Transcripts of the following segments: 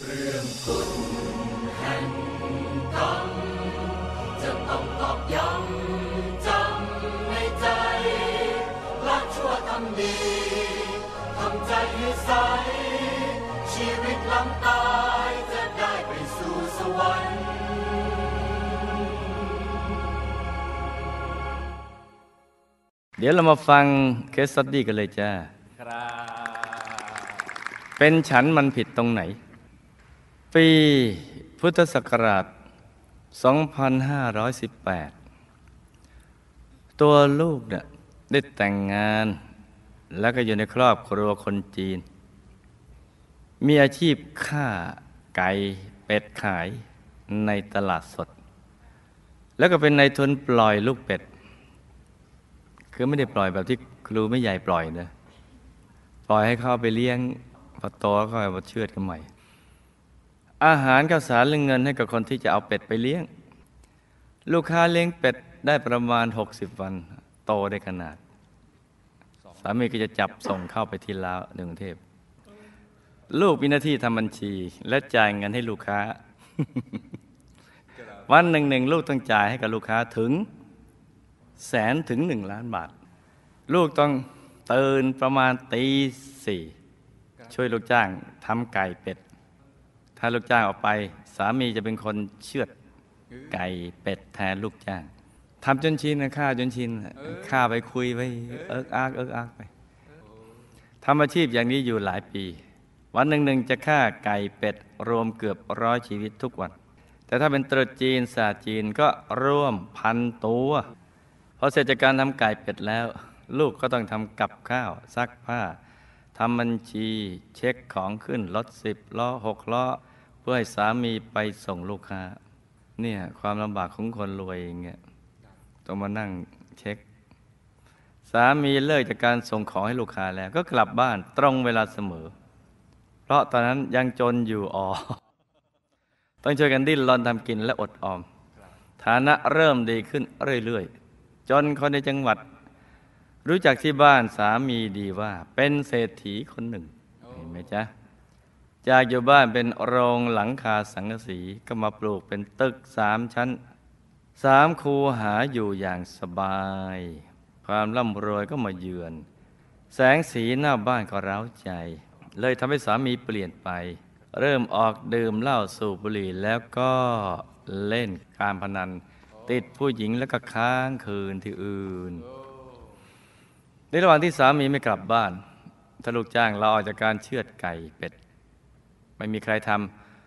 เรื่องคุณแห่งกรรมจะต้องตอย้ำจำในใจละชั่วทำดีทำใจให้ใส ชีวิตลตาย จะได้ไปสู่สวรรค์เดี๋ยวเรามาฟังเคสสตดี้กันเลยจ้าครับเป็นฉันมันผิดตรงไหนปีพุทธศักราช 2518 ตัวลูกเนี่ยได้แต่งงาน แล้วก็อยู่ในครอบครัวคนจีน มีอาชีพฆ่าไก่เป็ดขายในตลาดสด แล้วก็เป็นนายทุนปล่อยลูกเป็ด คือไม่ได้ปล่อยแบบที่ครูไม่ใหญ่ปล่อยนะ ปล่อยให้เข้าไปเลี้ยงพอโตก็ไปเชือดกันใหม่อาหารข้าวสารและเงินให้กับคนที่จะเอาเป็ดไปเลี้ยง ลูกค้าเลี้ยงเป็ดได้ประมาณ 60 วันโตได้ขนาด สามีก็จะจับส่งเข้าไปที่ลาวในกรุงเทพลูกมีหน้าที่ทำบัญชีและจ่ายเงินให้ลูกค้า วันหนึ่งหนึ่งลูกต้องจ่ายให้กับลูกค้าถึงแสนถึงหนึ่งล้านบาทลูกต้องตื่นประมาณตีสี่ช่วยลูกจ้างทำไก่เป็ดถ้าลูกจ้างออกไปสามีจะเป็นคนเชือดไก่เป็ดแทนลูกจ้าง ทำจนชินนะข้าจนชินข้าไปคุยไปเอิกอากเอิกอากไป ทำอาชีพอย่างนี้อยู่หลายปี วันหนึ่งหนึ่งจะฆ่าไก่เป็ด รวมเกือบร้อยชีวิตทุกวัน แต่ถ้าเป็นตรุษจีนศาสตร์จีนก็ร่วมพันตัวพอเสร็จจากการทำไก่เป็ดแล้ว ลูกก็ต้องทำกับข้าวซักผ้าทำบัญชีเช็คของขึ้นรถสิบล้อหกล้อเพื่อให้สามีไปส่งลูกค้า เนี่ยความลำบากของคนรวยอย่างเงี้ยต้องมานั่งเช็ค สามีเลิกจากการส่งของให้ลูกค้าแล้ว ก็กลับบ้านตรงเวลาเสมอ เพราะตอนนั้นยังจนอยู่อ๋อต้องช่วยกันดิ้นรนทำกินและอดออม ฐานะเริ่มดีขึ้นเรื่อยๆ จนคนในจังหวัด รู้จักที่บ้านสามีดีว่าเป็นเศรษฐีคนหนึ่ง เห็นไหมจ๊ะจากอยู่บ้านเป็นโรงหลังคาสังกสีก็มาปลูกเป็นตึกสามชั้น สามคูหาอยู่อย่างสบาย ความร่ำรวยก็มาเยือน แสงสีหน้าบ้านก็ร้าวใจ เลยทำให้สามีเปลี่ยนไป เริ่มออกดื่มเหล้าสูบบุหรี่ แล้วก็เล่นการพนัน ติดผู้หญิงแล้วก็ค้างคืนที่อื่น ในระหว่างที่สามีไม่กลับบ้านถลูกจ้างเราออกจากการเชือดไก่เป็ดไม่มีใครท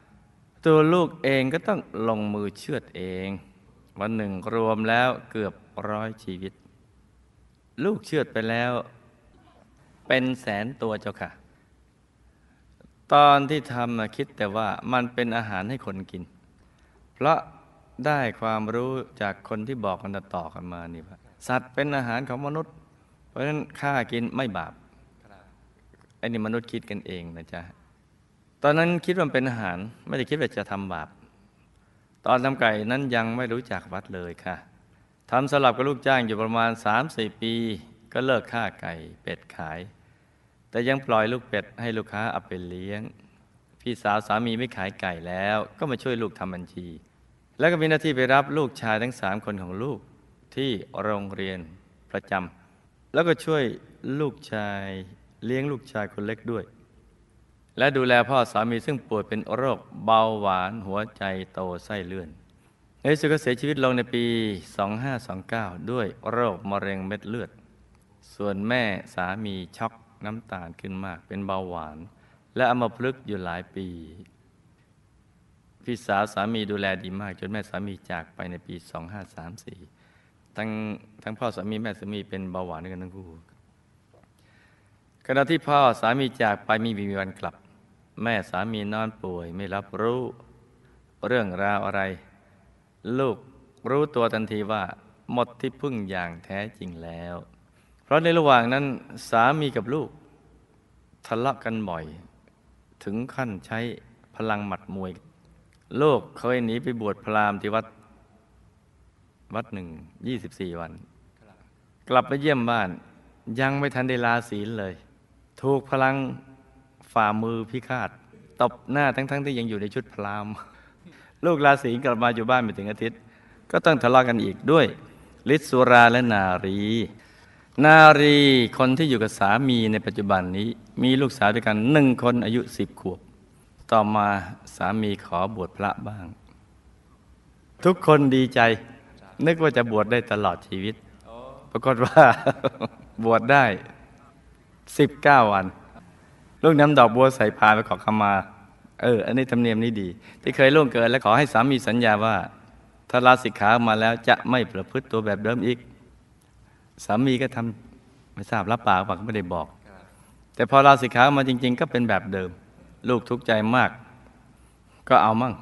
ำตัวลูกเองก็ต้องลงมือเชือดเอง วันหนึ่งรวมแล้วเกือบร้อยชีวิต ลูกเชือดไปแล้ว เป็นแสนตัวเจ้าค่ะ ตอนที่ทำคิดแต่ว่ามันเป็นอาหารให้คนกิน เพราะได้ความรู้จากคนที่บอกกันต่อกันมานี่ว่าสัตว์เป็นอาหารของมนุษย์ เพราะฉะนั้นฆ่ากินไม่บาปไอ้นี่มนุษย์คิดกันเองนะจ๊ะตอนนั้นคิดว่าเป็นอาหารไม่ได้คิดว่าจะทำบาปตอนทำไก่นั้นยังไม่รู้จักวัดเลยค่ะทำสลับกับลูกจ้างอยู่ประมาณ3-4 ปี ก็เลิกฆ่าไก่เป็ดขาย แต่ยังปล่อยลูกเป็ดให้ลูกค้าเอาไปเลี้ยง พี่สาวสามีไม่ขายไก่แล้ว ก็มาช่วยลูกทำบัญชี แล้วก็มีหน้าที่ไปรับลูกชายทั้งสามคนของลูกที่โรงเรียนประจำแล้วก็ช่วยลูกชายเลี้ยงลูกชายคนเล็กด้วยและดูแลพ่อสามีซึ่งป่วยเป็นโรคเบาหวานหัวใจโตไส้เลื่อนในสุดก็เสียชีวิตลงในปี 2529 ด้วยโรคมะเร็งเม็ดเลือด ส่วนแม่สามีช็อกน้ำตาลขึ้นมาก เป็นเบาหวาน และอัมพฤกษ์อยู่หลายปีพี่สาวสามีดูแลดีมาก จนแม่สามีจากไปในปี2534ทั้งทั้งพ่อสามีแม่สามีเป็นเบาหวานด้วยกันทั้งคู่ขณะที่พ่อสามีจากไปมีมีวันกลับแม่สามีนอนป่วยไม่รับรู้เรื่องราวอะไร ลูกรู้ตัวทันทีว่า หมดที่พึ่งอย่างแท้จริงแล้ว เพราะในระหว่างนั้น สามีกับลูกทะเลาะกันบ่อย ถึงขั้นใช้พลังหมัดมวย ลูกเคยหนีไปบวชพราหมณ์ที่วัด วัดหนึ่งยี่สิบสี่วัน กลับไปเยี่ยมบ้าน ยังไม่ทันได้ลาศีลเลย ถูกพลังฝ่ามือพิฆาตตบหน้าทั้งๆทที่ยังอยู่ในชุดพรามลูกราศีกลับมาอยู่บ้านไม่ถึงอาทิตย์ ก็ต้องทะเลาะกันอีกด้วยฤทธิสุราและนารี นารี คนที่อยู่กับสามีในปัจจุบันนี้ มีลูกสาวด้วยกันหนึ่งคนอายุสิบขวบ ต่อมาสามีขอบวชพระบ้าง ทุกคนดีใจ นึกว่าจะบวชได้ตลอดชีวิตปรากฏว่าบวชได้สิบเก้าวันลูกน้ำดอกบัวใส่พานไปขอขมา เออ อันนี้ธรรมเนียมนี้ดี ที่เคยล่วงเกินและขอให้สามีสัญญาว่าถ้าลาสิกขามาแล้วจะไม่ประพฤติตัวแบบเดิมอีก สามีก็ทำไม่ทราบรับปากบากไม่ได้บอก แต่พอลาสิกขามาจริง ๆ ก็เป็นแบบเดิม ลูกทุกข์ใจมาก ก็เอามั่ง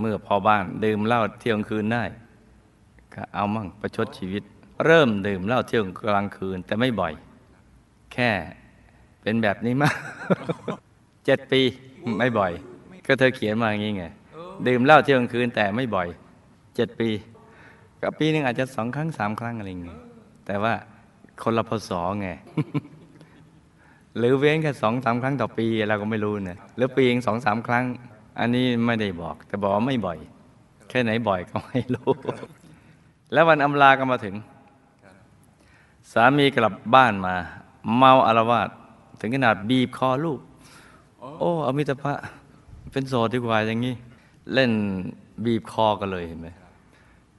เมื่อพอบ้าน ดื่มเหล้าเที่ยงคืนได้ ก็เอามั่งประชดชีวิต เริ่มดื่มเหล้าเที่ยงกลางคืน แต่ไม่บ่อย แค่เป็นแบบนี้มาเจ็ดปีไม่บ่อย ก็เธอเขียนมาอย่างนี้ไง ดื่มเหล้าเที่ยงคืนแต่ไม่บ่อย เจ็ดปีกับปีนึงอาจจะสองครั้งสามครั้งอะไรเงี้ยแต่ว่าคนละพศไงหรือเว้นแค่สองสามครั้งต่อปี เราก็ไม่รู้นะหรือปีเองสองสามครั้ง อันนี้ไม่ได้บอก แต่บอกไม่บ่อยแค่ไหนบ่อย ก็ไม่รู้ แล้ววันอำลาก็มาถึง สามีกลับบ้านมา เมาอารวาสถึงขนาดบีบคอลูก โอ้ อมิตรภะเป็นโสดดีกว่าอย่างนี้ เล่นบีบคอกันเลยเห็นไหม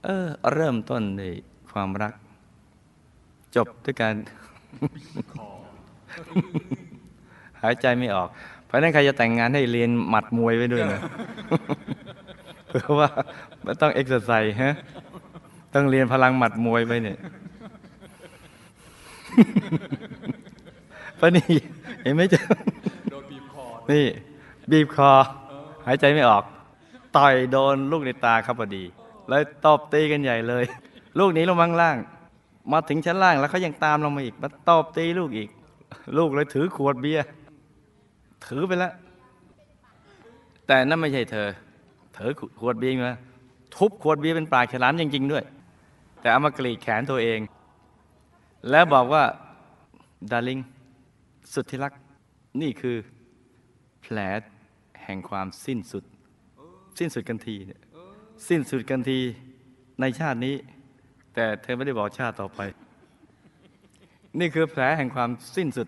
เออ เริ่มต้นในความรัก จบด้วยการหายใจไม่ออก เพราะนั้นใครจะแต่งงานให้เรียนหมัดมวยไว้ด้วยนะเพราะว่าไม่ต้องเอ็กซ์ไซส์ฮะ ต้องเรียนพลังหมัดมวยไปเนี่ยปะนี่เห็นไหมจ๊ะนีอนี่บีบคอ หายใจไม่ออก ต่อยโดนลูกในตาครับพอดีแล้วตบตีกันใหญ่เลย ลูกนี้ลงมังล่าง มาถึงชั้นล่างแล้วเขายังตามลงมาอีกมาตบตีลูกอีก ลูกเลยถือขวดเบียร์ถือไปแล้ว แต่นั่นไม่ใช่เธอเธอขวดเบียร์มาทุบขวดเบียร์เป็นปลากฉลามจริงๆด้วย แต่เอามากรีดแขนตัวเอง แล้วบอกว่า ดาริง่งสุดที่รัก นี่คือแผล แห่งความสิ้นสุด สิ้นสุดกันทีเนี่ยสิ้นสุดกันทีในชาตินี้ แต่เธอไม่ได้บอกชาติต่อไป นี่คือแผลแห่งความสิ้นสุด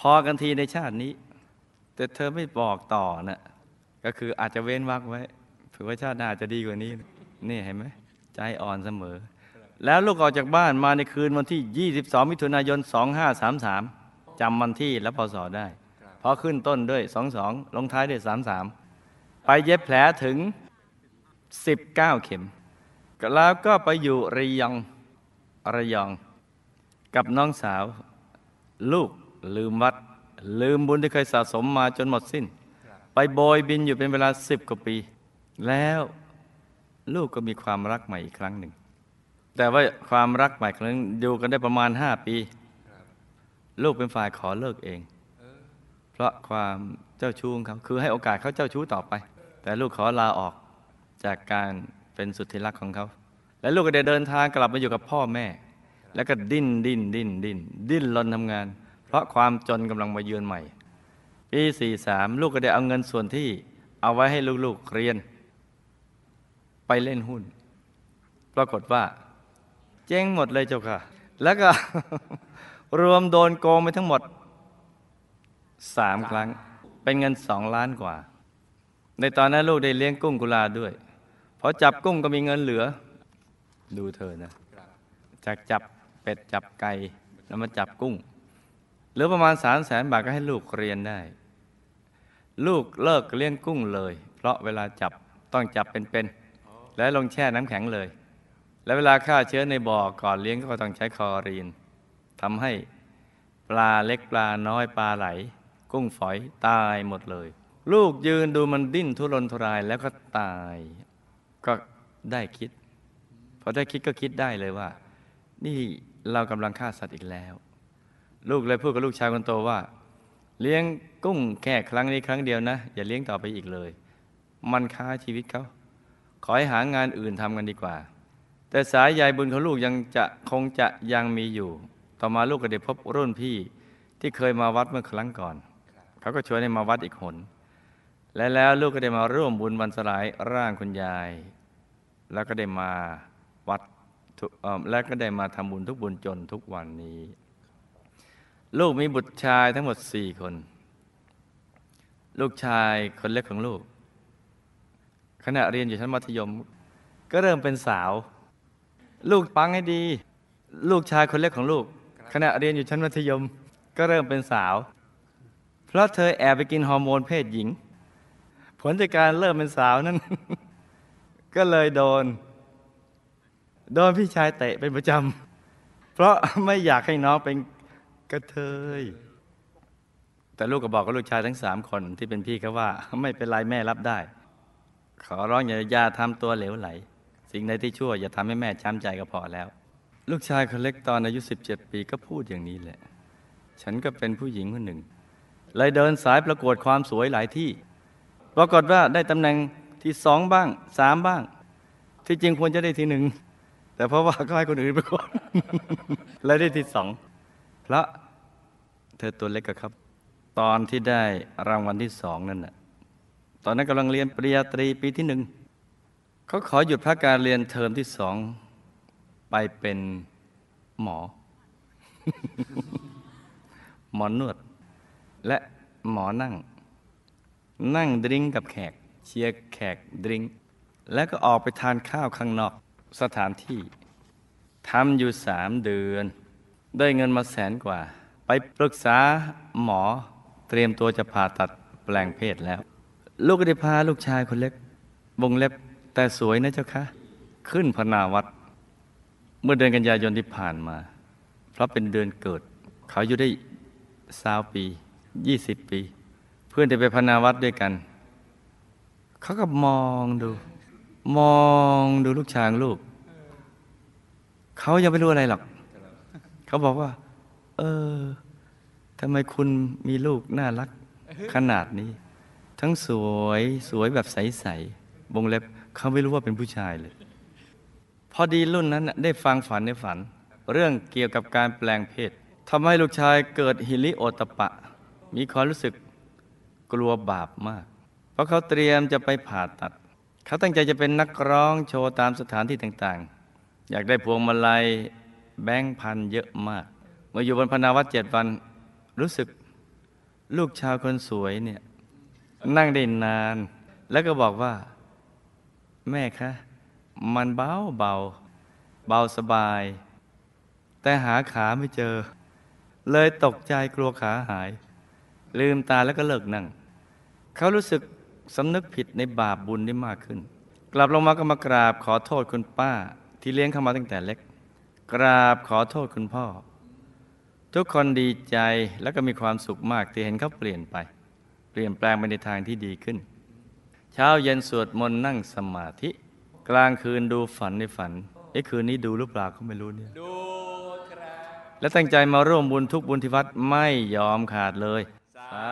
พอกันทีในชาตินี้ แต่เธอไม่บอกต่อนะก็คืออาจจะเว้นวักไว้ ถือว่าชาติหน้าจะดีกว่านี้ นี่เห็นไหม ใจอ่อนเสมอ แล้วลูกออกจากบ้านมาในคืนวันที่ 22มิถุนายน2533จำวันที่และพศได้พอขึ้นต้นด้วยสองสอง ลงท้ายด้วยสามสามไปเย็บแผลถึงสิบเก้าเข็ม แล้วก็ไปอยู่ระยองระยองกับน้องสาว ลูกลืมวัดลืมบุญที่เคยสะสมมาจนหมดสิน้น ไปโบยบินอยู่เป็นเวลาสิบกว่าปี แล้วลูกก็มีความรักใหม่อีกครั้งหนึ่ง แต่ว่าความรักใหม่ครั้งอยู่กันได้ประมาณห้าปีลูกเป็นฝ่ายขอเลิกเอง เพราะความเจ้าชู้ของเขา คือให้โอกาสเขาเจ้าชู้ต่อไป แต่ลูกขอลาออกจากการเป็นสุดที่รักของเขา และลูกก็ได้เดินทางกลับมาอยู่กับพ่อแม่ แล้วก็ดิ้นดิ้นดิ้นดิ้นดิ้นรนทำงาน เพราะความจนกำลังมาเยือนใหม่ปีสสี่ามลูกก็ได้เอาเงินส่วนที่เอาไว้ให้ลูกๆเรียน ไปเล่นหุ้นปรากฏว่า เจ๊งหมดเลยเจ้าค่ะ แล้วก็รวมโดนโกงไปทั้งหมดสามครั้งเป็นเงินสองล้านกว่า ในตอนนั้นลูกได้เลี้ยงกุ้งกุลาด้วยพอจับกุ้งก็มีเงินเหลือดูเธอนะจากจับเป็ดจับไก่แล้วมาจับกุ้ง หรือประมาณสามแสนบาทก็ให้ลูกเรียนได้ ลูกเลิกเลี้ยงกุ้งเลย เพราะเวลาจับต้องจับเป็นๆ และลงแช่น้ำแข็งเลย และเวลาฆ่าเชื้อในบ่อก่อนเลี้ยงก็ต้องใช้คอรีนทำให้ปลาเล็กปลาน้อยปลาไหล กุ้งฝอย ตายหมดเลย ลูกยืนดูมันดิ้นทุรนทุรายแล้วก็ตาย ก็ได้คิดพอได้คิดก็คิดได้เลยว่า นี่เรากำลังฆ่าสัตว์อีกแล้ว ลูกเลยพูดกับลูกชายคนโตว่า เลี้ยงกุ้งแค่ครั้งนี้ครั้งเดียวนะ อย่าเลี้ยงต่อไปอีกเลย มันฆ่าชีวิตเขา ขอให้หางานอื่นทำกันดีกว่า แต่สายใยบุญของลูกยังจะคงจะยังมีอยู่ต่อมาลูกก็ได้พบรุ่นพี่ที่เคยมาวัดเมื่อครั้งก่อน เขาก็ชวนให้มาวัดอีกหนและแล้วลูกก็ได้มาร่วมบุญบรรสลายร่างคุณยาย แล้วก็ได้มาวัดและก็ได้มาทำบุญทุกบุญจนทุกวันนี้ ลูกมีบุตรชายทั้งหมดสี่คน ลูกชายคนเล็กของลูก ขณะเรียนอยู่ชั้นมัธยมก็เริ่มเป็นสาว ลูกฟังให้ดี ลูกชายคนเล็กของลูกขณะเรียนอยู่ชั้นมัธยมก็เริ่มเป็นสาว เพราะเธอแอบไปกินฮอร์โมนเพศหญิงผลจากการเริ่มเป็นสาวนั้น ก็เลยโดน โดนพี่ชายเตะเป็นประจำเพราะไม่อยากให้น้องเป็นกระเทยแต่ลูกก็บอกกับลูกชายทั้งสามคนที่เป็นพี่เขาว่าไม่เป็นไรแม่รับได้ ขอร้องอย่าทำตัวเหลวไหล สิ่งใดที่ชั่วอย่าทำให้แม่ช้ำใจก็พอแล้วลูกชายคนเล็กตอนอายุ 17 ปีก็พูดอย่างนี้แหละ ฉันก็เป็นผู้หญิงคนหนึ่งเลยเดินสายประกวดความสวยหลายที่ ปรากฏว่าได้ตำแหน่งที่สองบ้างสามบ้าง ที่จริงควรจะได้ที่หนึ่ง แต่เพราะว่าก็ให้คนอื่นไปก่อนดเลยได้ที่สอง เพราะเธอตัวเล็กกับครับ ตอนที่ได้รางวัลที่สองนั่นน่ะตอนนั้นกำลังเรียนปริญญาตรีปีที่หนึ่งเขาขอหยุดพักการเรียนเทอมที่สองไปเป็นหมอ หมอนวด และหมอนั่ง นั่งดริ้งกับแขกเชียร์แขกดริ้งแล้วก็ออกไปทานข้าวข้างนอกสถานที่ทำอยู่สามเดือน ได้เงินมาแสนกว่า ไปปรึกษาหมอเตรียมตัวจะผ่าตัดแปลงเพศแล้ว ลูกก็ได้พา ลูกชายคนเล็กวงเล็บแต่สวยนะเจ้าคะ ขึ้นพนาวัดเมื่อเดือนกันยายนที่ผ่านมา เพราะเป็นเดือนเกิด เขาอยู่ได้สาวปี ยี่สิบปี เพื่อนจะไปพนาวัดด้วยกัน เขาก็มองดู มองดูลูกช้างลูก เขายังไม่รู้อะไรหรอกเขาบอกว่า เออทำไมคุณมีลูกน่ารักขนาดนี้ ทั้งสวยสวยแบบใสๆวงเล็บเขาไม่รู้ว่าเป็นผู้ชายเลยพอดีรุ่นนั้นได้ฟังฝันในฝัน เรื่องเกี่ยวกับการแปลงเพศทำให้ลูกชายเกิดฮิลิโอตปะ มีความรู้สึกกลัวบาปมาก เพราะเขาเตรียมจะไปผ่าตัด เขาตั้งใจจะเป็นนักร้องโชว์ตามสถานที่ต่างๆ อยากได้พวงมาลัยแบงค์พันเยอะมาก เมื่ออยู่บนพนาวัดเจ็ดวันรู้สึกลูกชาวคนสวยเนี่ย นั่งได้นาน แล้วก็บอกว่าแม่คะมันเบาเบา เบาสบาย แต่หาขาไม่เจอ เลยตกใจกลัวขาหาย ลืมตาแล้วก็เลิกนั่ง เขารู้สึกสำนึกผิดในบาปบุญได้มากขึ้น กลับลงมาก็มากราบขอโทษคุณป้าที่เลี้ยงเขามาตั้งแต่เล็ก กราบขอโทษคุณพ่อ ทุกคนดีใจแล้วก็มีความสุขมากที่เห็นเขาเปลี่ยนไป เปลี่ยนแปลงไปในทางที่ดีขึ้น เช้าเย็นสวดมนต์นั่งสมาธิกลางคืนดูฝันในฝันไอ้คืนนี้ดูหรือเปล่าก็ไม่รู้เนี่ย ดูครับ และตั้งใจมาร่วมบุญทุกบุญทิวัดไม่ยอมขาดเลย สา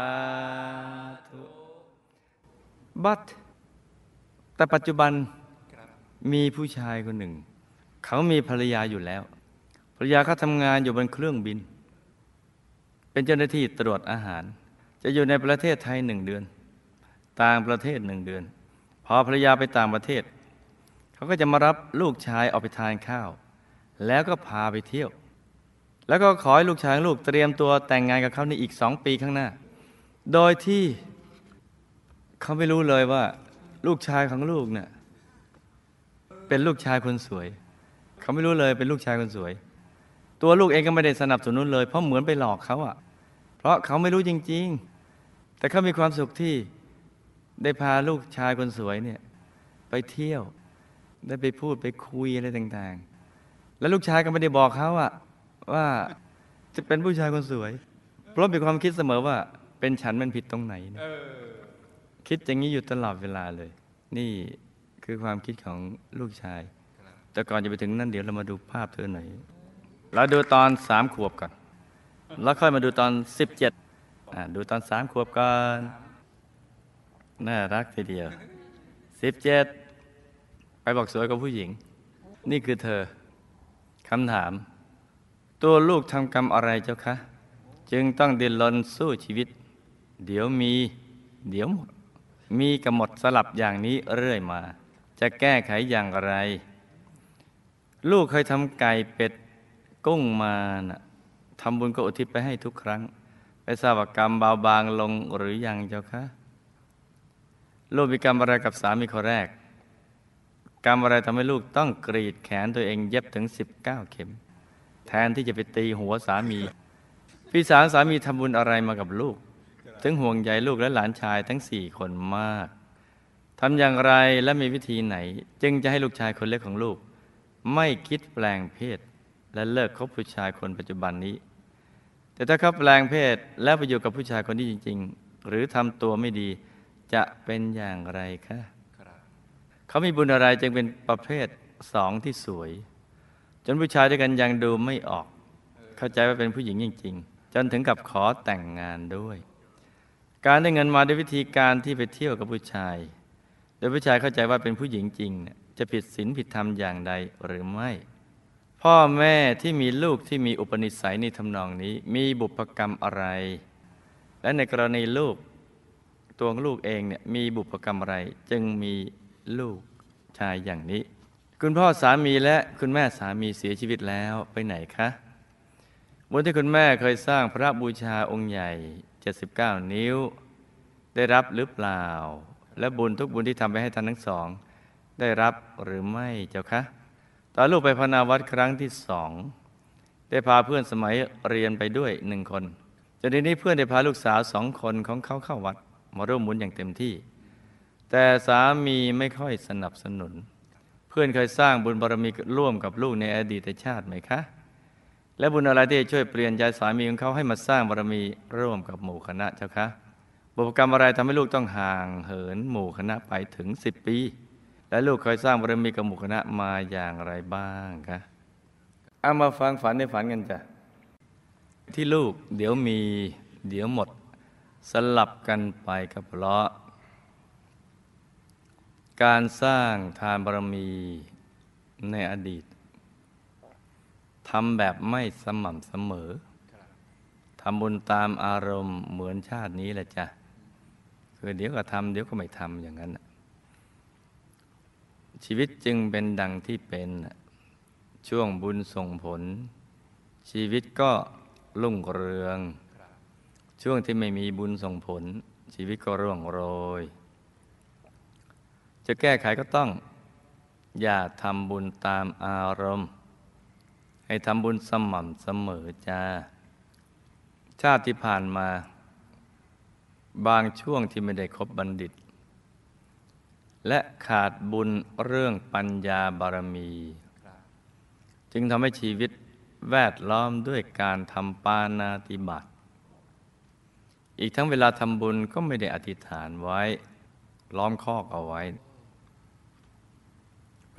ธุ but แต่ปัจจุบันมีผู้ชายคนหนึ่ง เขามีภรรยาอยู่แล้ว ภรรยาเขาทำงานอยู่บนเครื่องบิน เป็นเจ้าหน้าที่ตรวจอาหาร จะอยู่ในประเทศไทยหนึ่งเดือน ต่างประเทศหนึ่งเดือนพอภรรยาไปต่างประเทศเขาก็จะมารับลูกชายออกไปทานข้าว แล้วก็พาไปเที่ยว แล้วก็ขอให้ลูกชายลูกเตรียมตัวแต่งงานกับเขาในอีกสองปีข้างหน้า โดยที่เขาไม่รู้เลยว่าลูกชายของลูกเนะ่ยเป็นลูกชายคนสวยเขาไม่รู้เลยเป็นลูกชายคนสวย ตัวลูกเองก็ไม่ได้สนับสนุนเลย เพราะเหมือนไปหลอกเขาอะเพราะเขาไม่รู้จริง ๆ แต่เขามีความสุขที่ได้พาลูกชายคนสวยเนี่ยไปเที่ยวได้ไปพูดไปคุยอะไรต่างๆ แล้วลูกชายก็ไม่ได้บอกเขาอะว่าจะเป็นผู้ชายคนสวยเพราะมีความคิดเสมอว่า เป็นฉันมันผิดตรงไหนนะคิดอย่างนี้อยู่ตลอดเวลาเลย นี่คือความคิดของลูกชาย แต่ก่อนจะไปถึงนั่นเดี๋ยวเรามาดูภาพเธอหน่อยเราดูตอนสามขวบก่อน แล้วค่อยมาดูตอนสิบเจ็ดดูตอนสามขวบก่อนน่ารักทีเดียวสิบเจ็ดไปบอกสวยกับผู้หญิง นี่คือเธอ คำถาม ตัวลูกทำกรรมอะไรเจ้าคะ จึงต้องดิ้นรนสู้ชีวิต เดี๋ยวมี เดี๋ยวหมดมีกับหมดสลับอย่างนี้เรื่อยมา จะแก้ไขอย่างไร ลูกเคยทำไก่เป็ดกุ้งมานะทำบุญก็อุทิศไปให้ทุกครั้ง ไปทราบกรรมเบาบางลงหรือยังเจ้าคะ ลูกมีกรรมอะไรกับสามีคนแรกกรรมอะไรทำให้ลูกต้องกรีดแขนตัวเองเย็บถึง 19 เข็ม แทนที่จะไปตีหัวสามี พี่สาวสามีทำบุญอะไรมากับลูก ถึงห่วงใยลูกและหลานชายทั้งสี่คนมากทำอย่างไรและมีวิธีไหน จึงจะให้ลูกชายคนเล็กของลูก ไม่คิดแปลงเพศ และเลิกคบผู้ชายคนปัจจุบันนี้ แต่ถ้าเขาแปลงเพศแล้วไปอยู่กับผู้ชายคนนี้จริง ๆ หรือทำตัวไม่ดีจะเป็นอย่างไรคะเขามีบุญอะไรจึงเป็นประเภทสองที่สวย จนผู้ชายด้วยกันยังดูไม่ออกเข้าใจว่าเป็นผู้หญิงจริงๆจนถึงกับขอแต่งงานด้วย การได้เงินมาด้วยวิธีการที่ไปเที่ยวกับผู้ชาย โดยผู้ชายเข้าใจว่าเป็นผู้หญิงจริงจะผิดศีลผิดธรรมอย่างใดหรือไม่ พ่อแม่ที่มีลูกที่มีอุปนิสัยในทำนองนี้ มีบุพกรรมอะไร และในกรณีลูกตัวลูกเองเนี่ยมีบุพกรรมอะไร จึงมีลูกชายอย่างนี้ คุณพ่อสามีและคุณแม่สามีเสียชีวิตแล้วไปไหนคะบนที่คุณแม่เคยสร้างพระบูชาองค์ใหญ่ 79 นิ้ว ได้รับหรือเปล่า และบุญทุกบุญที่ทำไปให้ท่านทั้งสอง ได้รับหรือไม่เจ้าคะตอนลูกไปพนาวัดครั้งที่สองได้พาเพื่อนสมัยเรียนไปด้วยหนึ่งคนจนทีนี้เพื่อนได้พาลูกสาวสองคนของเขาเข้าวัดมาร่วมบุญอย่างเต็มที่แต่สามีไม่ค่อยสนับสนุน เพื่อนเคยสร้างบุญบารมีร่วมกับลูกในอดีตชาติไหมคะ และบุญอะไรที่ช่วยเปลี่ยนใจสามีของเขาให้มาสร้างบารมีร่วมกับหมู่คณะเจ้าคะบุพกรรมอะไรทำให้ลูกต้องห่างเหินหมู่คณะไปถึงสิบปี และลูกเคยสร้างบารมีกับหมู่คณะมาอย่างไรบ้างคะเอามาฟังฝันในฝันกันจ้ะที่ลูกเดี๋ยวมีเดี๋ยวหมดสลับกันไปกับเลาะการสร้างทานบารมีในอดีตทำแบบไม่สม่ำเสมอทำบุญตามอารมณ์เหมือนชาตินี้แหละจ้ะคือเดี๋ยวก็ทำ เดี๋ยวก็ไม่ทำอย่างนั้นชีวิตจึงเป็นดังที่เป็นช่วงบุญส่งผล ชีวิตก็รุ่งเรือง ช่วงที่ไม่มีบุญส่งผล ชีวิตก็ร่วงโรยจะแก้ไขก็ต้องอย่าทำบุญตามอารมณ์ ให้ทำบุญสม่ำเสมอจ้าชาติที่ผ่านมา บางช่วงที่ไม่ได้คบบัณฑิต และขาดบุญเรื่องปัญญาบารมี จึงทำให้ชีวิตแวดล้อมด้วยการทำปานาติบาตอีกทั้งเวลาทำบุญก็ไม่ได้อธิษฐานไว้ล้อมคอกเอาไว้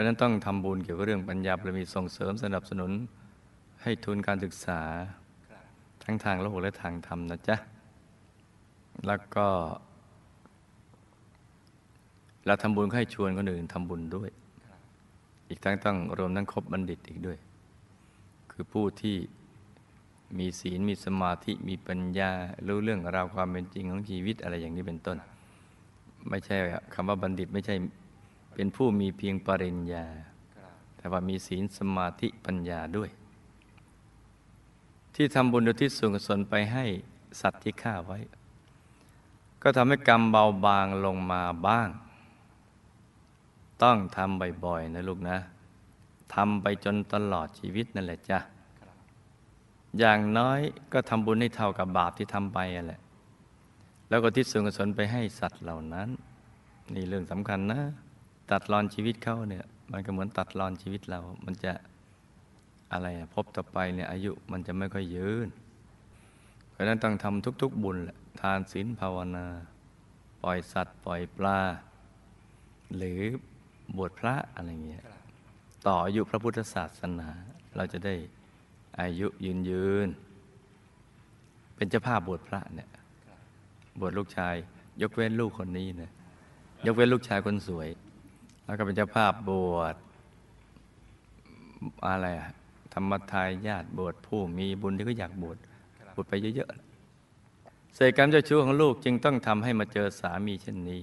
ราะนั้นต้องทำบุญเกี่ยวกับเรื่องปัญญาบารมีส่งเสริมสนับสนุนให้ทุนการศึกษาทั้งทางโลกและทางธรรมนะจ๊ะ แล้วก็เราทำบุญให้ชวนคนอื่นทำบุญด้วย อีกทั้งต้อง รวมทั้งคบบัณฑิตอีกด้วย คือผู้ที่มีศีลมีสมาธิมีปัญญารู้เรื่องราวความเป็นจริงของชีวิตอะไรอย่างนี้เป็นต้น ไม่ใช่คำว่าบัณฑิตไม่ใช่เป็นผู้มีเพียงปริญญา แต่ว่ามีศีลสมาธิปัญญาด้วย ที่ทำบุญอุทิศส่วนกุศลไปให้สัตว์ที่ฆ่าไว้ ก็ทำให้กรรมเบาบางลงมาบ้าง ต้องทำบ่อยๆนะลูกนะทำไปจนตลอดชีวิตนั่นแหละจ้ะอย่างน้อยก็ทำบุญให้เท่ากับบาปที่ทำไปแหละแล้วก็ทิศส่วนกุศลไปให้สัตว์เหล่านั้นนี่เรื่องสำคัญนะตัดรอนชีวิตเขาเนี่ยมันก็เหมือนตัดรอนชีวิตเรา มันจะอะไรพบต่อไปเนี่ยอายุมันจะไม่ค่อยยืน เพราะนั้นต้องทำทุก ๆ บุญแหละทานศีลภาวนาปล่อยสัตว์ปล่อยปลาหรือบวชพระอะไรเงี้ยต่ออายุพระพุทธศาสนา เราจะได้อายุยืนยืน เป็นเจ้าภาพบวชพระเนี่ยบวชลูกชาย ยกเว้นลูกคนนี้นะยกเว้นลูกชายคนสวยแล้วก็เป็นเจ้าภาพบวชอะไรอะธรรมทายญาติบวชผู้มีบุญที่ก็อยากบวชบวชไปเยอะ ๆเศษกรรมเจ้าชู้ของลูกจึงต้องทำให้มาเจอสามีเช่นนี้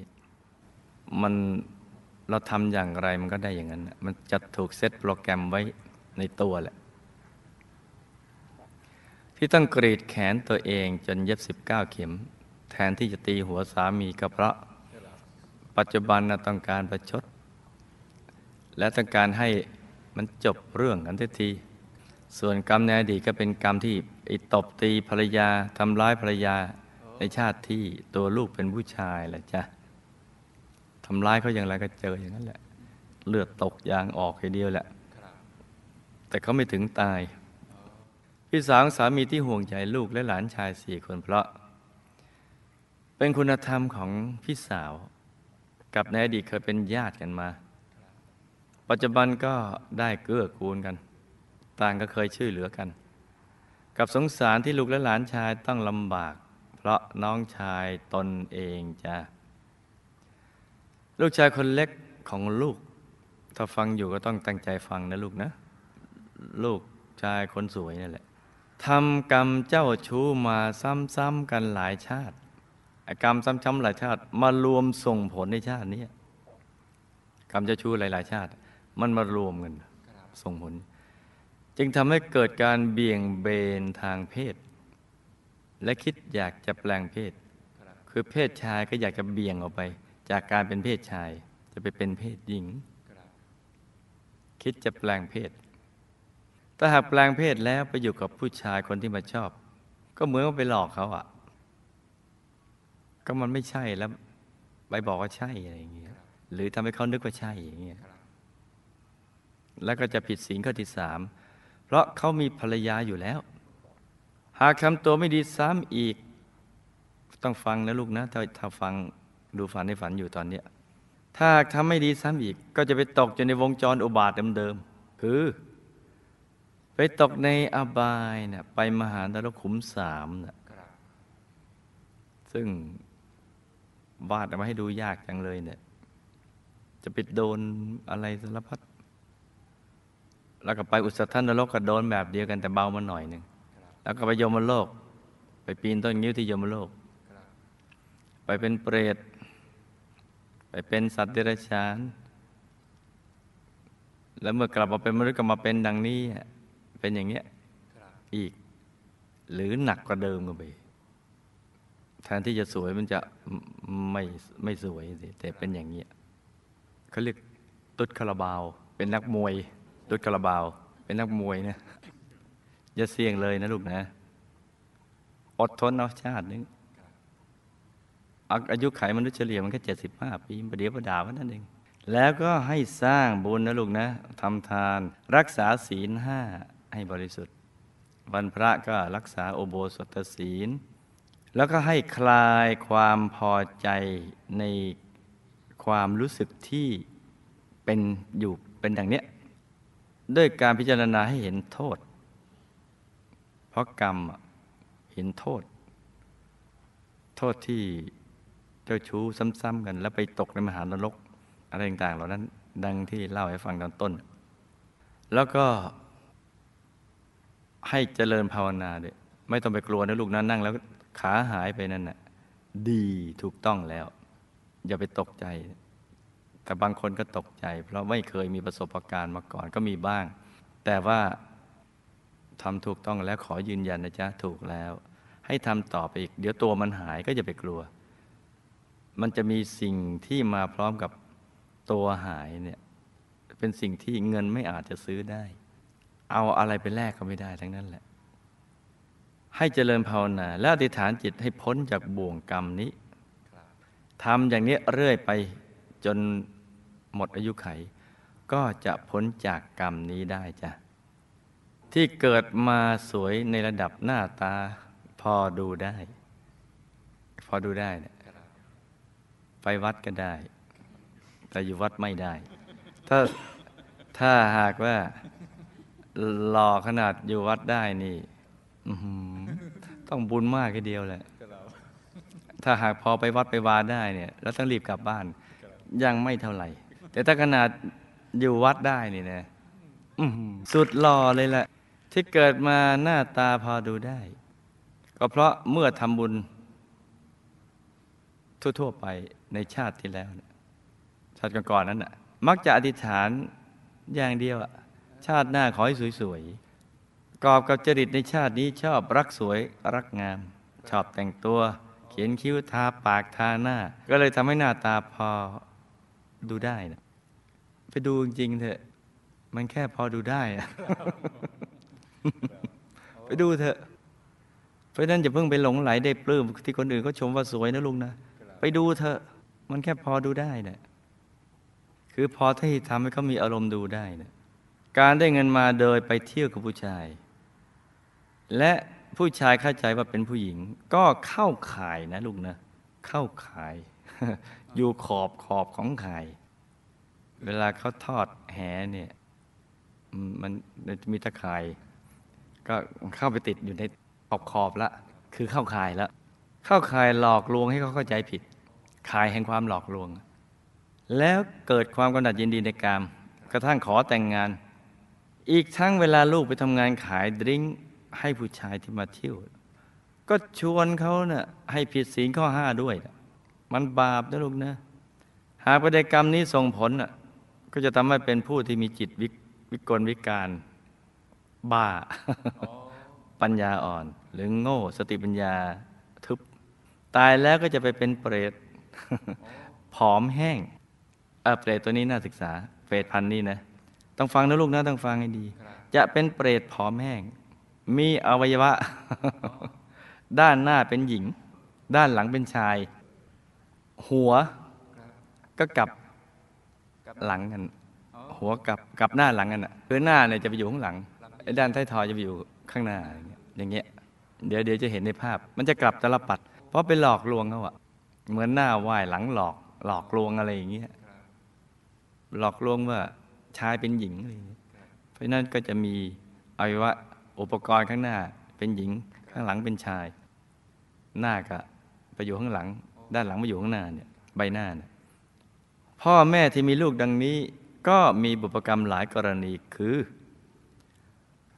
มันเราทำอย่างไรมันก็ได้อย่างนั้นมันจะถูกเซตโปรแกรมไว้ในตัวแหละ ที่ต้องกรีดแขนตัวเองจนเย็บ 19 เข็ม แทนที่จะตีหัวสามีก็เพราะปัจจุบันนะต้องการประชดและต้องการให้มันจบเรื่องกันทันที ส่วนกรรมในอดีตก็เป็นกรรมที่ไอตบตีภรรยาทำร้ายภรรยาในชาติที่ตัวลูกเป็นผู้ชายแหละจ้ะทำร้ายเขาอย่างไรก็เจออย่างนั้นแหละ เลือดตกยางออกแค่เดียวแหละ แต่เขาไม่ถึงตาย พี่สาวสามีที่ห่วงใยลูกและหลานชายสี่คน เพราะ เป็นคุณธรรมของพี่สาว กับในอดีตเคยเป็นญาติกันมาปัจจุบันก็ได้เกื้อกูล กัน ต่างก็เคยช่วยเหลือกัน กับสงสารที่ลูกและหลานชาย ต้องลำบาก เพราะน้องชายตนเองจ้ะลูกชายคนเล็กของลูก ถ้าฟังอยู่ก็ต้องตั้งใจฟังนะลูกนะ ลูกชาย คน สวยนี่แหละทำกรรมเจ้าชู้ มาซ้ำๆกันหลายชาติ กรรมซ้ำๆหลายชาติ มารวมส่งผลในชาตินี้กรรมเจ้าชู้หลาย ๆชาติมันมารวมกันส่งผลจึงทำให้เกิดการเบี่ยงเบนทางเพศ และคิดอยากจะแปลงเพศคือเพศชายก็อยากจะเบี่ยงออกไป จากการเป็นเพศชาย จะไปเป็นเพศหญิงคิดจะแปลงเพศ ถ้าหากแปลงเพศแล้วไปอยู่กับผู้ชายคนที่มาชอบ ก็เหมือนว่าไปหลอกเขาอะ่ะ ก็มันไม่ใช่แล้วไปบอกว่าใช่อะไรอย่างเงี้ยหรือทำให้เขานึกว่าใช่อย่างเงี้ยแล้วก็จะผิดศีลข้อที่สาม เพราะเขามีภรรยาอยู่แล้ว หากทำตัวไม่ดีซ้ำอีก ต้องฟังนะลูกนะถ้าถ้าฟังดูฝันในฝันอยู่ตอนเนี้ ถ้าทำไม่ดีซ้ำอีก ก็จะไปตกอยู่ในวงจรอุบาทเดิมๆ คือ ไปตกในอบายเนะี่ย ไปมหานรกขุมสามนะซึ่งวาดมาให้ดูยากจังเลยเนะี่ย จะไปโดนอะไรสารพัดแล้วก็ไปอุสธานนรกก็โดนแบบเดียวกันแต่เบามาหน่อยหนึ่ง แล้วก็ไปยมโลก ไปปีนต้นงิ้วที่ยมโลก ไปเป็นเปรต ไปเป็นสัตว์เดรัจฉาน แล้วเมื่อกลับมาเป็นมนุษย์ก็มาเป็นดังนี้ เป็นอย่างเงี้ยอีก หรือหนักกว่าเดิมก็ไปแทนที่จะสวยมันจะไม่ไม่สวยสิแต่เป็นอย่างเงี้ยเขาเรียกตุ๊ดคาราบาวเป็นนักมวยุ๊ดกระบาวเป็นนักมวยเนี่ยอย่าเสี่ยงเลยนะลูกนะ อดทนเอาชาตินึงอายุไขมนุษย์เฉลี่ยมันแค่เจ็ดสิบห้าปีประเดี๋ยวประดาวันนั่นเอง แล้วก็ให้สร้างบุญนะลูกนะทำทานรักษาศีลห้าให้บริสุทธิ์ วันพระก็รักษาโอโบสถศีล แล้วก็ให้คลายความพอใจในความรู้สึกที่เป็นอยู่เป็นอย่างเนี้ยด้วยการพิจารณาให้เห็นโทษ เพราะกรรมเห็นโทษ โทษที่เจ้าชู้ซ้ำๆกัน แล้วไปตกในมหานรกอะไรต่างๆ เหล่านั้น ดังที่เล่าให้ฟังตอนต้น แล้วก็ ให้เจริญภาวนาด้วย ไม่ต้องไปกลัวนะลูกนั้นนั่ง แล้วขาหายไปนั่นน่ะดีถูกต้องแล้ว อย่าไปตกใจแต่บางคนก็ตกใจ เพราะไม่เคยมีประสบการณ์มาก่อนก็มีบ้าง แต่ว่าทำถูกต้องแล้วขอยืนยันนะจ๊ะถูกแล้ว ให้ทำต่อไปอีก เดี๋ยวตัวมันหายก็จะไปกลัว มันจะมีสิ่งที่มาพร้อมกับตัวหายเนี่ยเป็นสิ่งที่เงินไม่อาจจะซื้อได้ เอาอะไรไปแลกก็ไม่ได้ ทั้งนั้นแหละ ให้เจริญภาวนา และอธิษฐานจิตให้พ้นจากบ่วงกรรมนี้ทำอย่างนี้เรื่อย ไปจนหมดอายุไข ก็จะพ้นจากกรรมนี้ได้จ้ะ ที่เกิดมาสวยในระดับหน้าตา พอดูได้ พอดูได้นะไปวัดก็ได้ แต่อยู่วัดไม่ได้ ถ้าถ้าหากว่า หล่อขนาดอยู่วัดได้นี่ ต้องบุญมากแค่เดียวแหละถ้าหากพอไปวัดไปวาได้เนี่ยแล้วต้องรีบกลับบ้าน ยังไม่เท่าไหร่แต่ถ้าขนาดอยู่วัดได้นี่นะสุดหล่อเลยแหละ ที่เกิดมาหน้าตาพอดูได้ ก็เพราะเมื่อทำบุญ ทั่วๆ ไปในชาติที่แล้วชาติก่อนๆนั้นน่ะ มักจะอธิษฐาน อย่างเดียวชาติหน้าขอให้สวยๆ กอบกับจริตในชาตินี้ชอบรักสวย รักงาม ชอบแต่งตัว เขียนคิ้วทาปากทาหน้า ก็เลยทำให้หน้าตาพอดูได้นะ ไปดูจริงเถอะ มันแค่พอดูได้อะไปดูเถอะ เพราะนั้นอย่าเพิ่งไปหลงไหลได้ปลื้มที่คนอื่นเขาชมว่าสวยนะลุงนะ ไปดูเถอะ มันแค่พอดูได้นะคือพอที่ทำให้เขามีอารมณ์ดูได้นะการได้เงินมาโดยไปเที่ยวกับผู้ชาย และผู้ชายเข้าใจว่าเป็นผู้หญิง ก็เข้าข่ายนะลุงนะ เข้าข่ายอยู่ขอบขอบของไข่ เวลาเขาทอดแหเนี่ย มันมีตะข่ายก็เข้าไปติดอยู่ในขอบขอบละ คือเข้าข่ายละ เข้าข่ายหลอกลวงให้เขาเข้าใจผิดข่ายแห่งความหลอกลวง แล้วเกิดความกำหนัดยินดีในกามกระทั่งขอแต่งงาน อีกทั้งเวลาลูกไปทำงานขายดริ้งให้ผู้ชายที่มาเที่ยว ก็ชวนเขาเนะ่ยให้ผิดศีลข้อห้าด้วยนะมันบาปนะลูกนะ หากปฏิกรรมนี้ส่งผลก็จะทำให้เป็นผู้ที่มีจิตวิกลวิการ บ้าปัญญาอ่อนหรือโง่สติปัญญาทึบตายแล้วก็จะไปเป็นเปรตผอมแห้งเออเปรตตัวนี้น่าศึกษาเปรตพันนี่นะต้องฟังนะลูกนะต้องฟังให้ดี จะเป็นเปรตผอมแห้ง มีอวัยวะ ด้านหน้าเป็นหญิง ด้านหลังเป็นชายหัวก็กลับหลังกันหัวกลับกลับหน้าหลังกันอ่ะคือหน้าเนี่ยจะไปอยู่ข้างหลังด้านท้ายทอยจะไปอยู่ข้างหน้าอย่างเงี้ยเดี๋ยวเดี๋ยวจะเห็นในภาพ มันจะกลับตลปัด เพราะไปหลอกลวงเขาอ่ะเหมือนหน้าไหว้หลังหลอกหลอกลวงอะไรอย่างเงี้ยหลอกลวงว่าชายเป็นหญิงอะไรอย่างเงี้ยเพราะนั้นก็จะมีอวัยวะอุปกรณ์ข้างหน้าเป็นหญิง ข้างหลังเป็นชาย หน้าก็ไปอยู่ข้างหลังด้านหลังมาอยู่ข้างหน้าเนี่ยใบหน้าเนี่ยพ่อแม่ที่มีลูกดังนี้ ก็มีบุพกรรมหลายกรณีคือ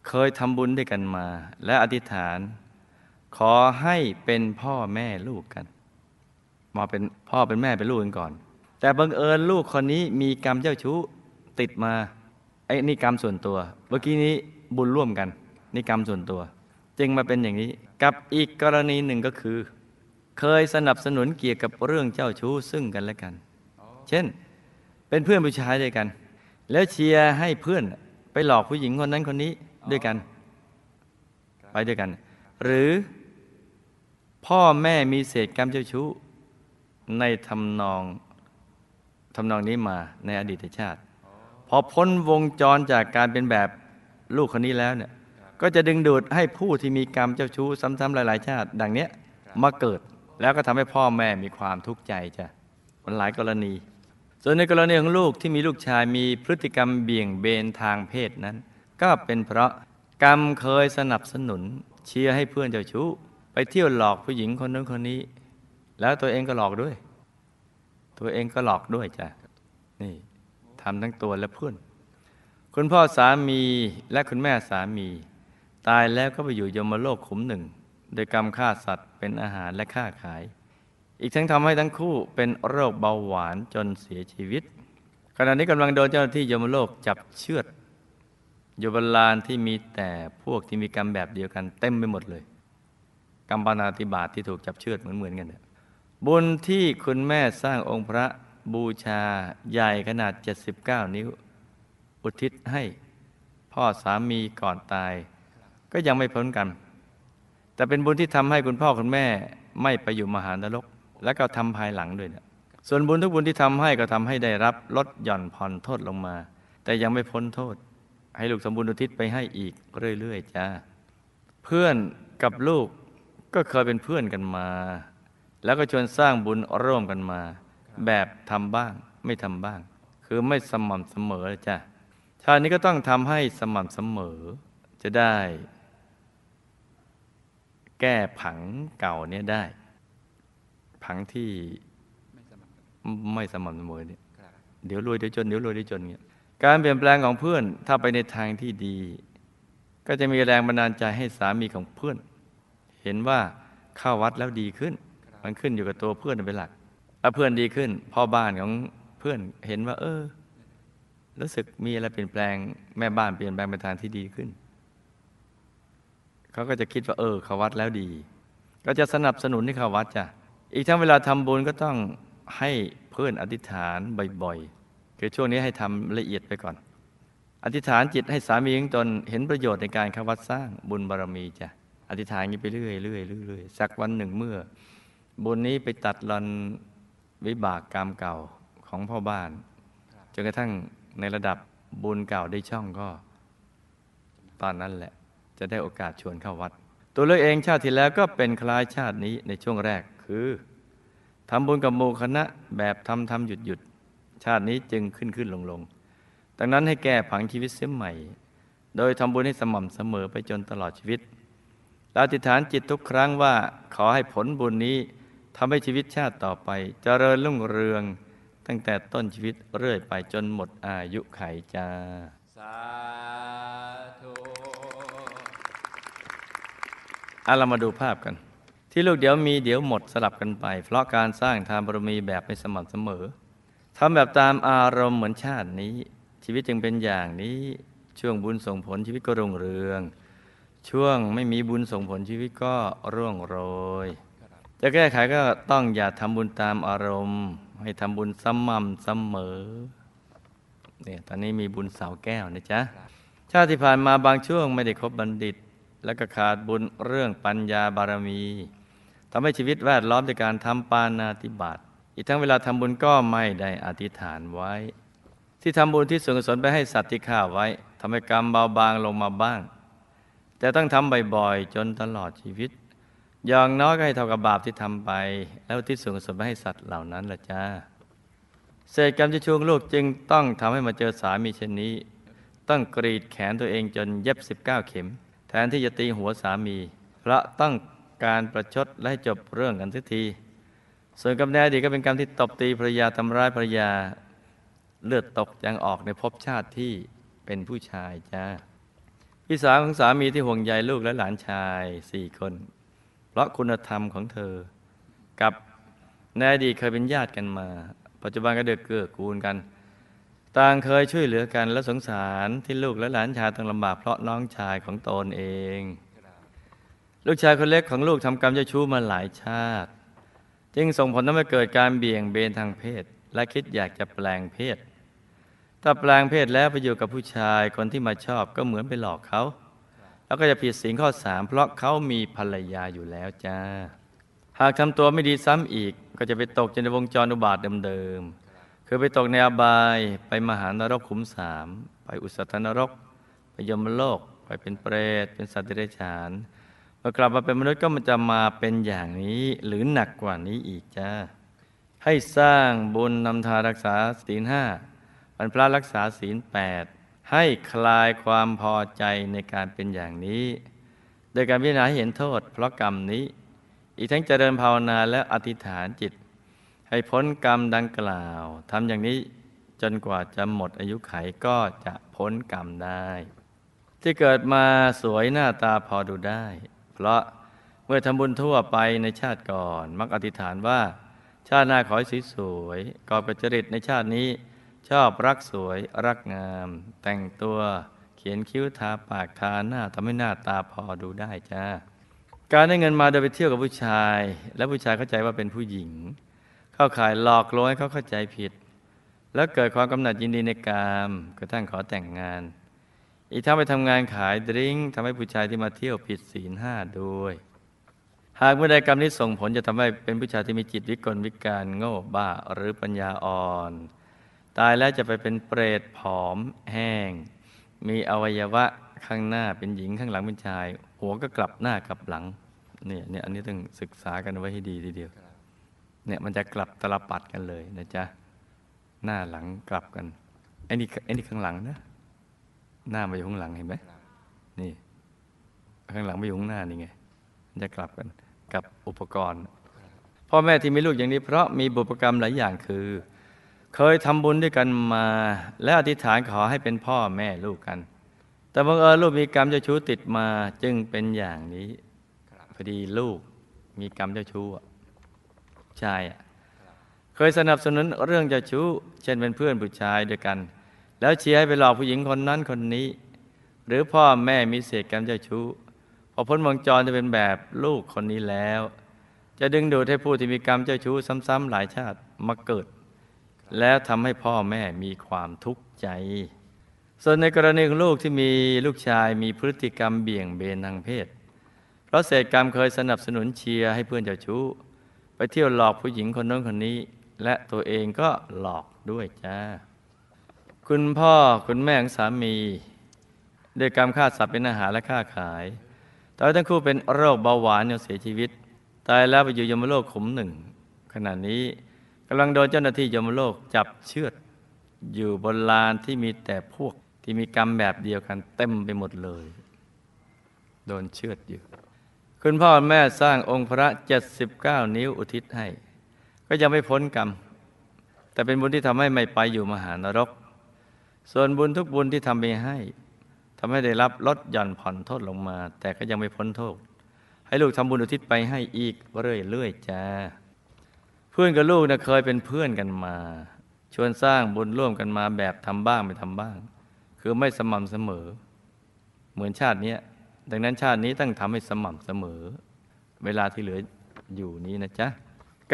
เคยทำบุญด้วยกันมา และอธิษฐาน ขอให้เป็นพ่อแม่ลูกกันมาเป็นพ่อเป็นแม่เป็นลูกกันก่อน แต่บังเอิญลูกคนนี้มีกรรมเจ้าชู้ติดมาไอ้นี่กรรมส่วนตัว เมื่อกี้นี้บุญร่วมกัน นี่กรรมส่วนตัว จึงมาเป็นอย่างนี้ กับอีกกรณีหนึ่งก็คือเคยสนับสนุนเกี่ยวกับเรื่องเจ้าชู้ซึ่งกันและกัน เช่น เป็นเพื่อนผู้ชายด้วยกัน แล้วเชียร์ให้เพื่อนไปหลอกผู้หญิงคนนั้นคนนี้ด้วยกัน ไปด้วยกัน หรือ พ่อแม่มีเศษกรรมเจ้าชู้ในทำนองทำนองนี้มาในอดีตชาติ พอพ้นวงจรจากการเป็นแบบลูกคนนี้แล้วเนี่ย ก็จะดึงดูดให้ผู้ที่มีกรรมเจ้าชู้ซ้ำๆหลายๆชาติ ดังเนี้ยมาเกิดแล้วก็ทำให้พ่อแม่มีความทุกข์ใจจ้ะมันหลายกรณีส่วนในกรณีของลูกที่มีลูกชายมีพฤติกรรมเบี่ยงเบนทางเพศนั้น ก็เป็นเพราะกรรมเคยสนับสนุน เชียร์ให้เพื่อนเจ้าชู้ไปเที่ยวหลอกผู้หญิงคนนู้นคนนี้ แล้วตัวเองก็หลอกด้วย ตัวเองก็หลอกด้วยจ้ะนี่ทำทั้งตัวและเพื่อน คุณพ่อสามีและคุณแม่สามี ตายแล้วก็ไปอยู่ยมโลกขุมหนึ่งโดยกรรมฆ่าสัตว์เป็นอาหารและค่าขาย อีกทั้งทำให้ทั้งคู่เป็นโรคเบาหวานจนเสียชีวิต ขณะนี้กำลังโดนเจ้าหน้าที่ยมโลกจับเชือด อยู่บนลานที่มีแต่พวกที่มีกรรมแบบเดียวกัน เต็มไปหมดเลย กรรมปานาติบาตที่ถูกจับเชือดเหมือนๆกันเนี่ยบุญที่คุณแม่สร้างองค์พระบูชาใหญ่ขนาด 79 นิ้ว อุทิศให้ พ่อสามีก่อนตาย ก็ยังไม่พ้นกันแต่เป็นบุญที่ทำให้คุณพ่อคุณแม่ ไม่ไปอยู่มหานรก และก็ทำภายหลังด้วยนะส่วนบุญทุกบุญที่ทำให้ก็ทำให้ได้รับลดหย่อนผ่อนโทษลงมา แต่ยังไม่พ้นโทษ ให้ลูกสมบูรณอุทิศไปให้อีกเรื่อยๆจ้าเพื่อนกับลูกก็เคยเป็นเพื่อนกันมา แล้วก็ชวนสร้างบุญร่วมกันมา แบบทำบ้างไม่ทำบ้างคือไม่สม่ำเสมอจ้ะชาตินี้ก็ต้องทำให้สม่ำเสมอจะได้แก้ผังเก่าเนี่ยได้ ผังที่ไม่สม่ำเสมอเนี่ยเดี๋ยวรวยเดี๋ยวจน เดี๋ยวรวยเดี๋ยวจนเนี่ยการเปลี่ยนแปลงของเพื่อนถ้าไปในทางที่ดี ก็จะมีแรงบันดาลใจให้สามีของเพื่อน เห็นว่าเข้าวัดแล้วดีขึ้น มันขึ้นอยู่กับตัวเพื่อนเป็นหลักถ้าเพื่อนดีขึ้นพ่อบ้านของเพื่อน เห็นว่า เออรู้สึกมีอะไรเปลี่ยนแปลง แม่บ้านเปลี่ยนแปลงไปทางที่ดีขึ้นเขาก็จะคิดว่าเออเขาวัดแล้วดี ก็จะสนับสนุนให้เขาวัดจ้ะ อีกทั้งเวลาทำบุญก็ต้องให้เพื่อนอธิษฐานบ่อยๆคือช่วงนี้ให้ทำละเอียดไปก่อน อธิษฐานจิตให้สามีของตนเห็นประโยชน์ในการเข้าวัดสร้างบุญบารรมีจ้ะอธิษฐานนี้ไปเรื่อยๆเรื่อยๆสักวันหนึ่งเมื่อ บุญนี้ไปตัดรอนวิบากกรรมเก่าของพ่อบ้านจนกระทั่งในระดับบุญเก่าได้ช่องก็ตอนนั้นแหละจะได้โอกาสชวนเข้าวัด ตัวเลือกเองชาติที่แล้วก็เป็นคล้ายชาตินี้ในช่วงแรกคือทำบุญกับโมคณะ แบบทำทำหยุดหยุดชาตินี้จึงขึ้นขึ้นลงลงดังนั้นให้แก้ผังชีวิตเสียใหม่ โดยทำบุญให้สม่ำเสมอไปจนตลอดชีวิตเราติฐานจิตทุกครั้งว่า ขอให้ผลบุญนี้ทำให้ชีวิตชาติต่อไปจเจริญรุ่งเรือง ตั้งแต่ต้นชีวิตเรื่อย ไปจนหมดอายุไขจ้าเอาเรามาดูภาพกัน ที่ลูกเดี๋ยวมีเดี๋ยวหมดสลับกันไป เพราะการสร้างทานบารมีแบบไม่สม่ำเสมอทำแบบตามอารมณ์เหมือนชาตินี้ ชีวิตจึงเป็นอย่างนี้ช่วงบุญส่งผล ชีวิตก็รุ่งเรือง ช่วงไม่มีบุญส่งผลชีวิตก็ร่วงโรย จะแก้ไขก็ต้องอย่าทำบุญตามอารมณ์ ให้ทำบุญสม่ำเสมอเนี่ยตอนนี้มีบุญเสาแก้วนะจ๊ะชาติที่ผ่านมาบางช่วงไม่ได้ครบบัณฑิตและก็ขาดบุญเรื่องปัญญาบารมีทำให้ชีวิตแวดล้อมด้วยการทำปานาติบาตอีกทั้งเวลาทำบุญก็ไม่ได้อธิษฐานไว้ ที่ทำบุญที่ส่วนกุศลไปให้สัตว์ที่ฆ่าไว้ทำให้กรรมเบาบางลงมาบ้าง แต่ต้องทำบ่อยๆจนตลอดชีวิตอย่างน้อยก็ให้เท่ากับบาปที่ทำไป แล้วที่ส่วนกุศลไปให้สัตว์เหล่านั้นละจ้าเศษกรรมจะชวงลูกจึงต้องทำให้มาเจอสามีเช่นนี้ต้องกรีดแขนตัวเองจนเย็บ 19 เข็มแทนที่จะตีหัวสามี เพราะต้องการประชดและให้จบเรื่องกันทักทีส่วนกับแนอดีก็เป็นกรรมที่ตบตีภรยาทำร้ายภรยาเลือดตกยังออกในภพชาติที่เป็นผู้ชายจ้าพี่สาวของสามีที่ห่วงใยลูกและหลานชายสี่คน เพราะคุณธรรมของเธอ กับแนอดีเคยเป็นญาติกันมา ปัจจุบันก็เดือเกือกูลกันต่างเคยช่วยเหลือกันและสงสารที่ลูกและหลานชายต้องลำบากเพราะน้องชายของตนเองลูกชายคนเล็กของลูกทำกรรมเจ้าชู้มาหลายชาติ จึงส่งผลทำให้เกิดการเบี่ยงเบนทางเพศ และคิดอยากจะแปลงเพศถ้าแปลงเพศแล้วไปอยู่กับผู้ชายคนที่มาชอบก็เหมือนไปหลอกเขา แล้วก็จะผิดิ่งข้อสามเพราะเขามีภรรยาอยู่แล้วจ้าหากทำตัวไม่ดีซ้ำอีก ก็จะไปตกในวงจรอุบาทเดิมๆคือไปตกในอบายไปมหานรกขุมสามไปอุสธนรกไปยมโลก ไปเป็นเปรตเป็นสัตว์เดรัจฉานเมื่อกลับมาเป็นมนุษย์ก็มันจะมาเป็นอย่างนี้ หรือหนักกว่านี้อีกจ้า ให้สร้างบุญนำทารักษาศีลห้าบรรพรักษาศีลแปดให้คลายความพอใจในการเป็นอย่างนี้ โดยการพิจารณาเห็นโทษ เพราะกรรมนี้ อีกทั้งเจริญภาวนาและอธิษฐานจิตให้พ้นกรรมดังกล่าว ทำอย่างนี้จนกว่าจะหมดอายุไขก็จะพ้นกรรมได้ ที่เกิดมาสวยหน้าตาพอดูได้ เพราะเมื่อทำบุญทั่วไปในชาติก่อน มักอธิษฐานว่า ชาติหน้าขอให้สวยกอปรัจริตในชาตินี้ ชอบรักสวยรักงาม แต่งตัวเขียนคิ้วทาปากทาหน้าทำให้หน้าตาพอดูได้จ้า การได้เงินมาโดยไปเที่ยวกับผู้ชาย และผู้ชายเข้าใจว่าเป็นผู้หญิงเข้าขายหลอกลวงให้เขาเข้าใจผิด แล้วเกิดความกำหนัดยินดีในกามกระทั่งขอแต่งงาน อีกทั้งไปทำงานขายดริงทำให้ผู้ชายที่มาเที่ยวผิดศีลห้าด้วย หากเมื่อใดกรรมนี้ส่งผลจะทำให้เป็นผู้ชายที่มีจิตวิกลวิการโง่บ้าหรือปัญญาอ่อน ตายแล้วจะไปเป็นเปรตผอม แห้ง มีอวัยวะข้างหน้าเป็นหญิงข้างหลังเป็นชาย หัวก็กลับหน้ากลับหลังเนี่ยเนี่ยอันนี้ต้องศึกษากันไว้ให้ดีทีเดียวเนี่ยมันจะกลับตลปัดกันเลยนะจ๊ะหน้าหลังกลับกันไอ้นี่ไอ้นี่ข้างหลังนะหน้ามาอยู่ข้างหลังเห็นไหมนี่ ข้างหลังมปอยู่ข้างหน้านี่ไงจะกลับกันกับอุปกรณ์พ่อแม่ที่มีลูกอย่างนี้ เพราะมีบุพกรรมหลายอย่างคือ เคยทำบุญด้วยกันมา และอธิษฐานขอให้เป็นพ่อแม่ลูกกัน แต่บังเอิญลูกมีกรรมเจ้าชู้ติดมา จึงเป็นอย่างนี้พอดีลูกมีกรรมเจ้าชู้ชายเคยสนับสนุนเรื่องเจ้าชู้ เช่นเป็นเพื่อนผู้ชายด้วยกัน แล้วเชียร์ให้ไปหลอกผู้หญิงคนนั้นคนนี้ หรือพ่อแม่มีเศษกรรมเจ้าชู้ พอพ้นวงจรจะเป็นแบบลูกคนนี้แล้ว จะดึงดูดให้ผู้ที่มีกรรมเจ้าชู้ซ้ำๆหลายชาติมาเกิด แล้วทำให้พ่อแม่มีความทุกข์ใจ ส่วนในกรณีของลูกที่มีลูกชายมีพฤติกรรมเบี่ยงเบนทางเพศ เพราะเศษกรรมเคยสนับสนุนเชียร์ให้เพื่อนเจ้าชู้ไปเที่ยวหลอกผู้หญิงคนน้นคนนี้ และตัวเองก็หลอกด้วยจ้า คุณพ่อคุณแม่ของสามีด้วยการฆ่าสัตว์เป็นอาหารและค่าขาย ตอนทั้งคู่เป็นโรคเบาหวานเสียชีวิตตายแล้วไปอยู่ยมโลกขุมหนึ่ง ขณะนี้กำลังโดนเจ้าหน้าที่ยมโลกจับเชือดอยู่บนลานที่มีแต่พวกที่มีกรรมแบบเดียวกันเต็มไปหมดเลย โดนเชือดอยู่คุณพ่อแม่สร้างองค์พระ 79 นิ้วอุทิศให้ ก็ยังไม่พ้นกรรม แต่เป็นบุญที่ทำให้ไม่ไปอยู่มหานรก ส่วนบุญทุกบุญที่ทำไปให้ทำให้ได้รับลดหย่อนผ่อนโทษลงมา แต่ก็ยังไม่พ้นโทษให้ลูกทำบุญอุทิศไปให้อีกเรื่อยๆจ้าเพื่อนกับลูกนะเคยเป็นเพื่อนกันมา ชวนสร้างบุญร่วมกันมาแบบทำบ้างไม่ทำบ้าง คือไม่สม่ำเสมอ เหมือนชาตินี้ดังนั้นชาตินี้ต้องทำให้สม่ำเสมอ เวลาที่เหลืออยู่นี้นะจ๊ะ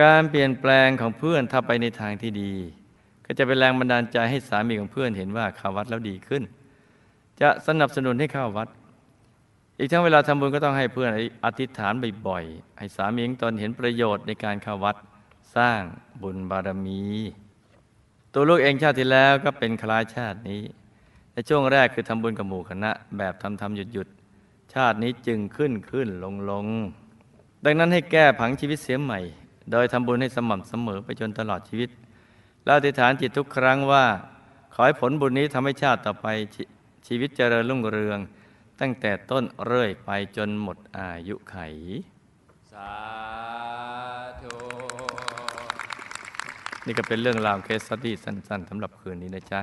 การเปลี่ยนแปลงของเพื่อนถ้าไปในทางที่ดี ก็จะเป็นแรงบันดาลใจให้สามีของเพื่อนเห็นว่าเข้าวัดแล้วดีขึ้น จะสนับสนุนให้เข้าวัด อีกทั้งเวลาทำบุญก็ต้องให้เพื่อนอธิษฐานบ่อยๆให้สามีของตนเห็นประโยชน์ในการเข้าวัดสร้างบุญบารมี ตัวลูกเองชาติที่แล้วก็เป็นคล้ายชาตินี้ ในช่วงแรกคือทำบุญกับหมู่คณะ แบบทำๆหยุดหยุดชาตินี้จึงขึ้นขึ้นลงลง ดังนั้นให้แก้ผังชีวิตเสียใหม่ โดยทำบุญให้สม่ำเสมอไปจนตลอดชีวิต และอธิษฐานจิตทุกครั้งว่า ขอให้ผลบุญนี้ทำให้ชาติต่อไปชชีวิตเจริญรุ่งเรือง ตั้งแต่ต้นเรื่อย ไปจนหมดอายุไข สาธุ นี่ก็เป็นเรื่องราวเคสสตี้สั้นๆสำหรับคืนนี้นะจ๊ะ